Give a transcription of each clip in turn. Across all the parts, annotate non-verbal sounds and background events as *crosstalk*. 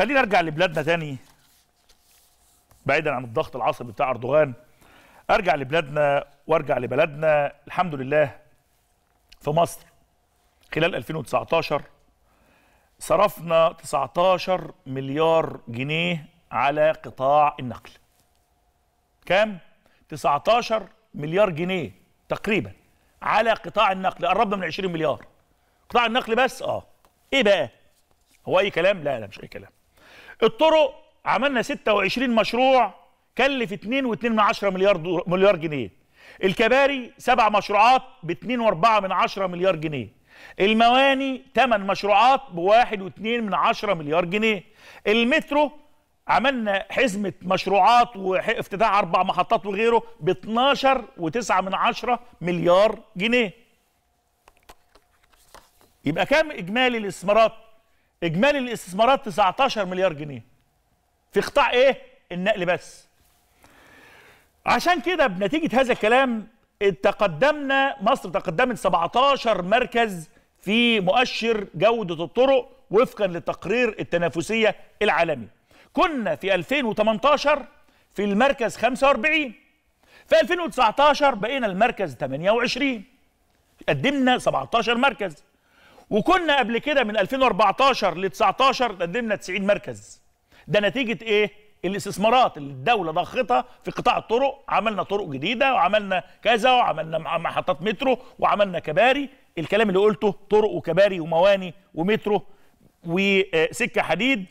خلينا ارجع لبلادنا تاني بعيدا عن الضغط العصبي بتاع اردوغان ارجع لبلادنا وارجع لبلدنا الحمد لله في مصر خلال 2019 صرفنا 19 مليار جنيه على قطاع النقل كام 19 مليار جنيه تقريبا على قطاع النقل قربنا من 20 مليار قطاع النقل بس اه ايه بقى هو اي كلام لا لا مش اي كلام الطرق عملنا 26 مشروع كلف 2.2 مليار مليار جنيه الكباري سبع مشروعات ب 2.4 مليار جنيه المواني 8 مشروعات ب 1.2 مليار جنيه المترو عملنا حزمة مشروعات وافتتاح أربع محطات وغيره ب 12.9 مليار جنيه يبقى كام إجمالي الاستثمارات اجمالي الاستثمارات 19 مليار جنيه في قطاع ايه النقل بس عشان كده بنتيجه هذا الكلام تقدمنا مصر تقدمت 17 مركز في مؤشر جوده الطرق وفقا لتقرير التنافسيه العالمي كنا في 2018 في المركز 45 في 2019 بقينا المركز 28 قدمنا 17 مركز وكنا قبل كده من 2014 ل 19 قدمنا 90 مركز ده نتيجه ايه الاستثمارات اللي الدوله ضختها في قطاع الطرق عملنا طرق جديده وعملنا كذا وعملنا محطات مترو وعملنا كباري الكلام اللي قلته طرق وكباري ومواني ومترو وسكه حديد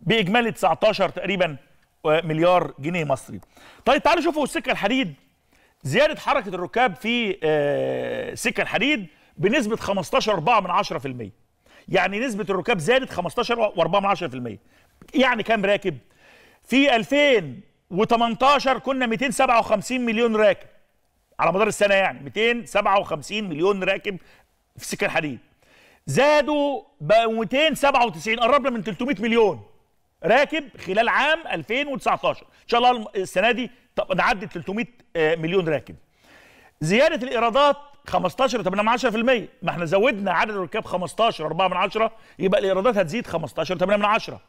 باجمالي 19 تقريبا آه، مليار جنيه مصري طيب تعالوا شوفوا السكه الحديد زياده حركه الركاب في آه، سكه الحديد بنسبه 15 من يعني نسبه الركاب زادت 15 و4 من يعني كام راكب في 2018 كنا 257 مليون راكب على مدار السنه يعني 257 مليون راكب في سكه الحديد زادوا بقى 297 قربنا من 300 مليون راكب خلال عام 2019 ان شاء الله السنه دي نعدي 300 مليون راكب زياده الايرادات 15 8 من 10% ما احنا زودنا عدد الركاب 15 4 من 10 يبقى الايرادات هتزيد 15 8 من 10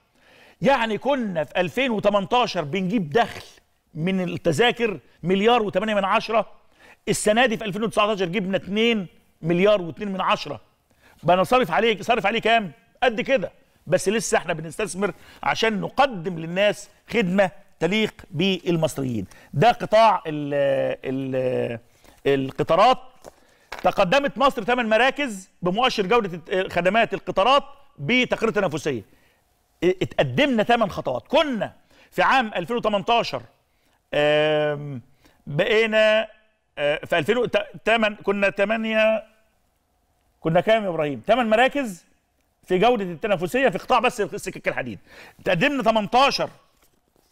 يعني كنا في 2018 بنجيب دخل من التذاكر مليار و8 من 10 السنه دي في 2019 جبنا 2 مليار و2 من 10 بقى نصرف عليه صرف عليه كام قد كده بس لسه احنا بنستثمر عشان نقدم للناس خدمه تليق بالمصريين ده قطاع ال القطارات تقدمت مصر ثمان مراكز بمؤشر جوده آه، خدمات القطارات بتقرير تنافسيه اتقدمنا ثمان خطوات كنا في عام 2018 بقينا آه، في 2008 كنا 8 كنا كام يا ابراهيم؟ 8 مراكز في جوده التنافسيه في قطاع بس السكك الحديد. تقدمنا 18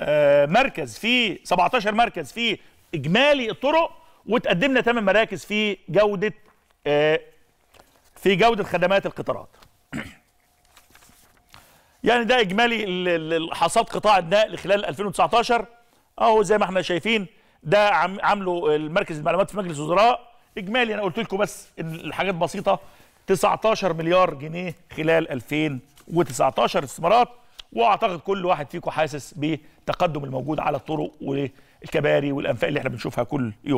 آه، مركز في 17 مركز في اجمالي الطرق وتقدم لنا مراكز في جوده آه، في جوده خدمات القطارات *clears throat* يعني ده اجمالي حصاد قطاع النقل خلال 2019 اهو زي ما احنا شايفين ده عامله المركز المعلومات في مجلس الوزراء اجمالي انا قلت لكم بس الحاجات بسيطه 19 مليار جنيه خلال 2019 استثمارات واعتقد كل واحد فيكم حاسس بالتقدم الموجود على الطرق والكباري والانفاق اللي احنا بنشوفها كل يوم